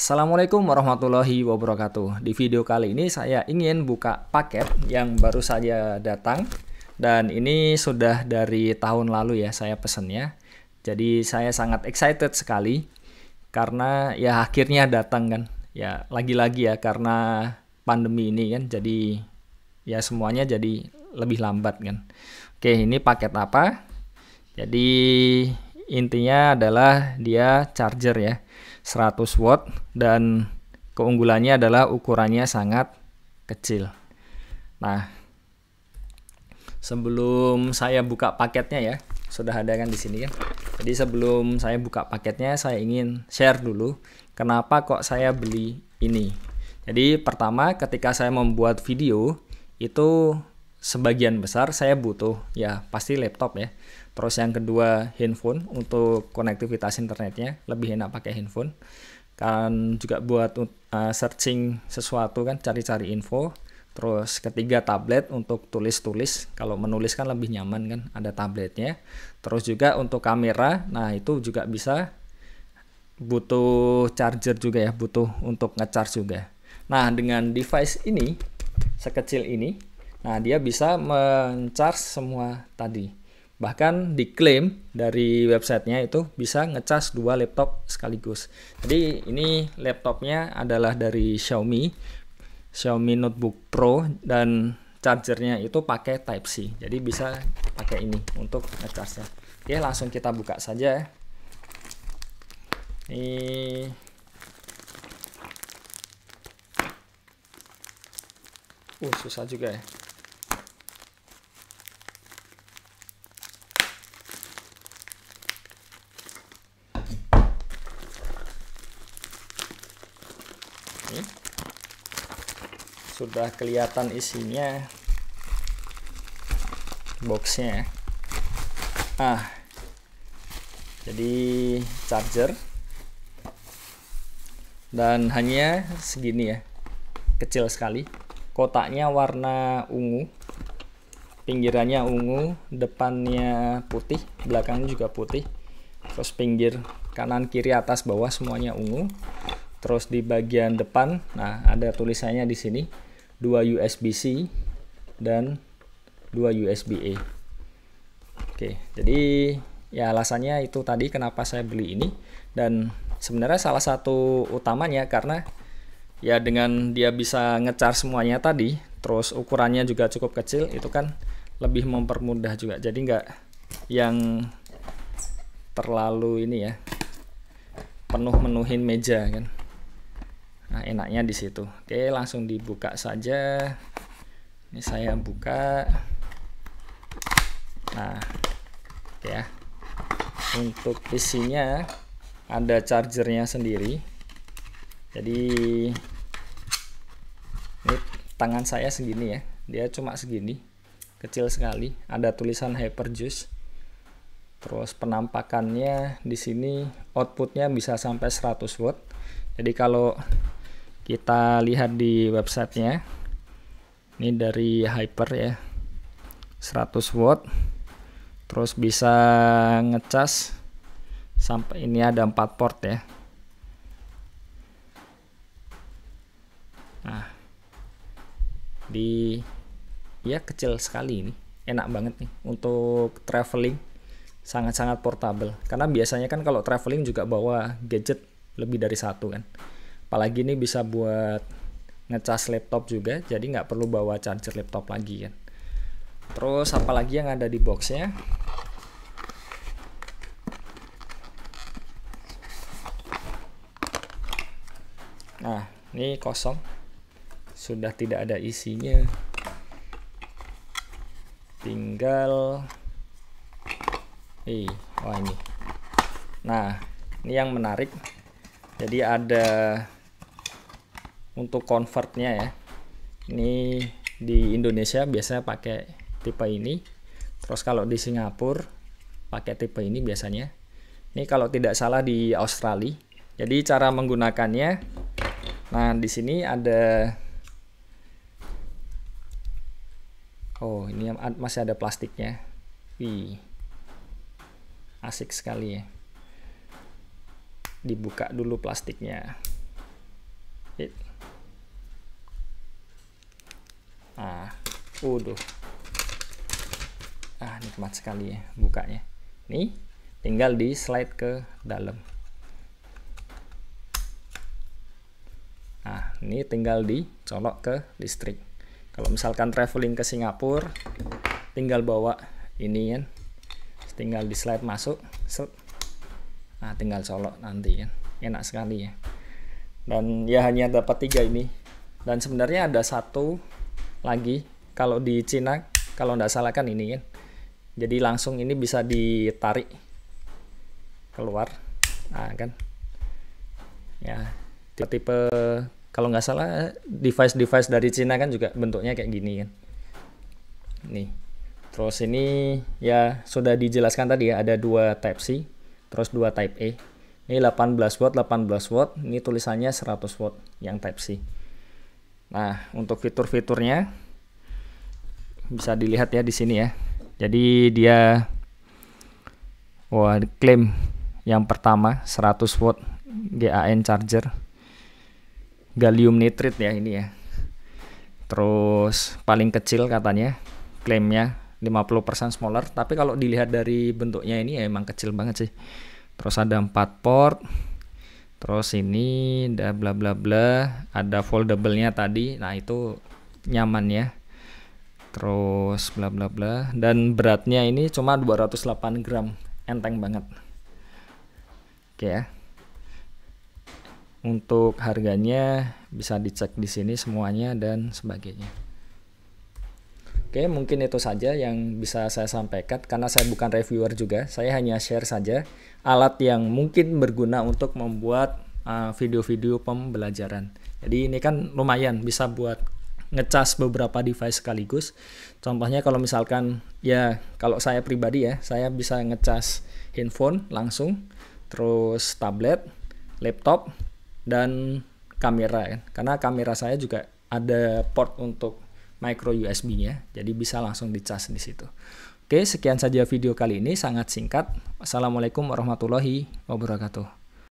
Assalamualaikum warahmatullahi wabarakatuh. Di video kali ini saya ingin buka paket yang baru saja datang dan ini sudah dari tahun lalu ya saya pesennya. Jadi saya sangat excited sekali karena ya akhirnya datang kan. Ya lagi-lagi ya karena pandemi ini kan jadi ya semuanya jadi lebih lambat kan. Oke, ini paket apa? Jadi intinya adalah dia charger ya 100 watt dan keunggulannya adalah ukurannya sangat kecil nah sebelum saya buka paketnya ya sudah ada kan di sini ya jadi sebelum saya buka paketnya saya ingin share dulu kenapa kok saya beli ini jadi pertama ketika saya membuat video itu sebagian besar saya butuh ya pasti laptop ya. Terus yang kedua handphone untuk konektivitas internetnya lebih enak pakai handphone. Kan juga buat uh, searching sesuatu kan cari-cari info. Terus ketiga tablet untuk tulis-tulis. Kalau menulis kan lebih nyaman kan ada tabletnya. Terus juga untuk kamera, nah itu juga bisa butuh charger juga ya, butuh untuk ngecharge juga. Nah, dengan device ini sekecil ini Nah, dia bisa mencharge semua tadi. Bahkan diklaim dari websitenya itu bisa ngecas dua laptop sekaligus. Jadi ini laptopnya adalah dari Xiaomi, Xiaomi Notebook Pro dan chargernya itu pakai Type C. Jadi bisa pakai ini untuk ngecasnya. Oke, langsung kita buka saja. Ya. Ini Uh, susah juga ya. sudah kelihatan isinya boxnya ya. ah jadi charger dan hanya segini ya kecil sekali kotaknya warna ungu pinggirannya ungu depannya putih belakangnya juga putih terus pinggir kanan kiri atas bawah semuanya ungu terus di bagian depan nah ada tulisannya di sini 2 USB-C dan 2 USB-A. Oke, jadi ya alasannya itu tadi kenapa saya beli ini dan sebenarnya salah satu utamanya karena ya dengan dia bisa ngecar semuanya tadi terus ukurannya juga cukup kecil itu kan lebih mempermudah juga jadi nggak yang terlalu ini ya penuh menuhin meja kan Nah, enaknya di situ. Oke, langsung dibuka saja. Ini saya buka. Nah, ya. Untuk isinya ada chargernya sendiri. Jadi ini tangan saya segini ya. Dia cuma segini. Kecil sekali. Ada tulisan Hyper Juice Terus penampakannya di sini outputnya bisa sampai 100 watt. Jadi kalau kita lihat di websitenya. Ini dari Hyper ya. 100 watt. Terus bisa ngecas sampai ini ada empat port ya. Nah. Di ya kecil sekali ini. Enak banget nih untuk traveling sangat-sangat portable karena biasanya kan kalau traveling juga bawa gadget lebih dari satu kan apalagi ini bisa buat ngecas laptop juga jadi nggak perlu bawa charger laptop lagi kan terus apalagi yang ada di boxnya nah ini kosong sudah tidak ada isinya tinggal eh wah oh ini nah ini yang menarik jadi ada untuk convertnya ya ini di Indonesia biasanya pakai tipe ini terus kalau di Singapura pakai tipe ini biasanya ini kalau tidak salah di Australia jadi cara menggunakannya nah di sini ada oh ini masih ada plastiknya wih asik sekali ya dibuka dulu plastiknya ah waduh ah nikmat sekali ya bukanya nih tinggal di slide ke dalam ah ini tinggal di colok ke listrik kalau misalkan traveling ke Singapura tinggal bawa ini ya tinggal di slide masuk set nah tinggal colok nanti ya enak sekali ya dan ya hanya dapat tiga ini dan sebenarnya ada satu lagi kalau di Cina kalau nggak salah kan ini ya. jadi langsung ini bisa ditarik keluar nah kan ya tipe-tipe kalau nggak salah device-device dari Cina kan juga bentuknya kayak gini kan nih terus ini ya sudah dijelaskan tadi ya ada dua type C terus dua type E ini 18 watt 18 watt ini tulisannya 100 watt yang type C Nah, untuk fitur-fiturnya bisa dilihat ya di sini ya. Jadi dia wah klaim yang pertama 100 watt GAN charger gallium nitrit ya ini ya. Terus paling kecil katanya klaimnya 50% smaller, tapi kalau dilihat dari bentuknya ini ya emang kecil banget sih. Terus ada 4 port, terus ini ada bla bla bla ada foldable-nya tadi nah itu nyaman ya terus bla bla bla dan beratnya ini cuma 208 gram enteng banget oke ya untuk harganya bisa dicek di sini semuanya dan sebagainya Oke, mungkin itu saja yang bisa saya sampaikan karena saya bukan reviewer juga. Saya hanya share saja alat yang mungkin berguna untuk membuat eh, video-video uh, pembelajaran. Jadi ini kan lumayan bisa buat ngecas beberapa device sekaligus. Contohnya kalau misalkan ya kalau saya pribadi ya, saya bisa ngecas handphone langsung, terus tablet, laptop dan kamera ya. Karena kamera saya juga ada port untuk micro USB-nya, jadi bisa langsung dicas di situ. Oke, sekian saja video kali ini, sangat singkat. Assalamualaikum warahmatullahi wabarakatuh.